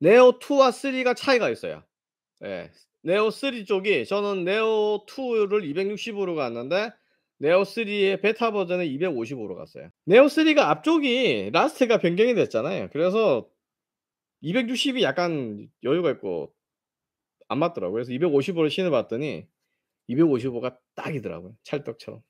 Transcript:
네오 2와 3가 차이가 있어요. 예. 네오 3 쪽이 저는 네오 2를 260으로 갔는데 네오 3의 베타 버전은 255로 갔어요. 네오 3가 앞쪽이 라스트가 변경이 됐잖아요. 그래서 260이 약간 여유가 있고 안 맞더라고요. 그래서 255를 신어봤더니 255가 딱이더라고요. 찰떡처럼.